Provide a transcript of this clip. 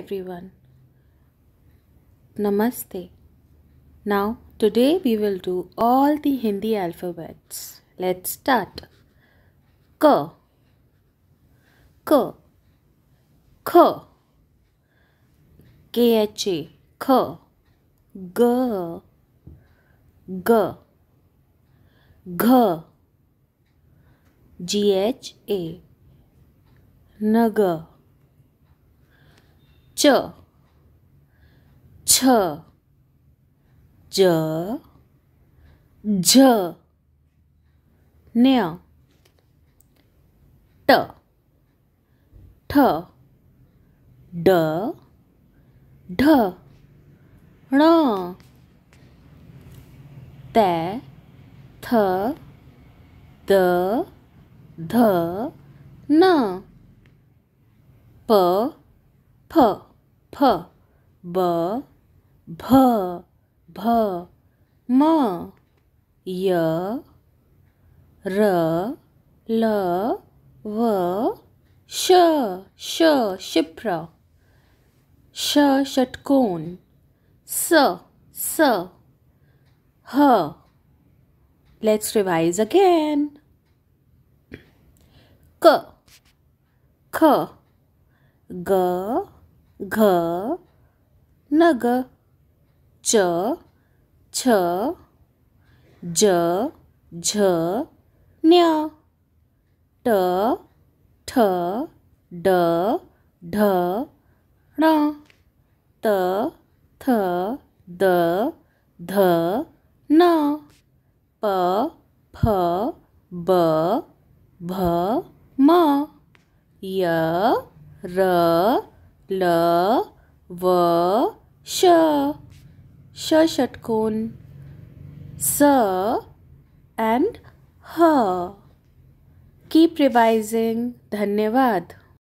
everyone namaste now today we will do all the hindi alphabets let's start Gha. Naga. च छ ज झ न ट ठ ड ढ ण तै थ द ध न प फ फ ब भ भ म य र ल व श श शिप्र श षटकोण स स ह लेट्स रिवाइज अगेन क ख ग घ न ग च छ ज झ न्य ट ठ ड ढ ण त थ द ध न प फ ब भ म य र ल व श श षटकोण स एंड ह कीप रिवाइजिंग धन्यवाद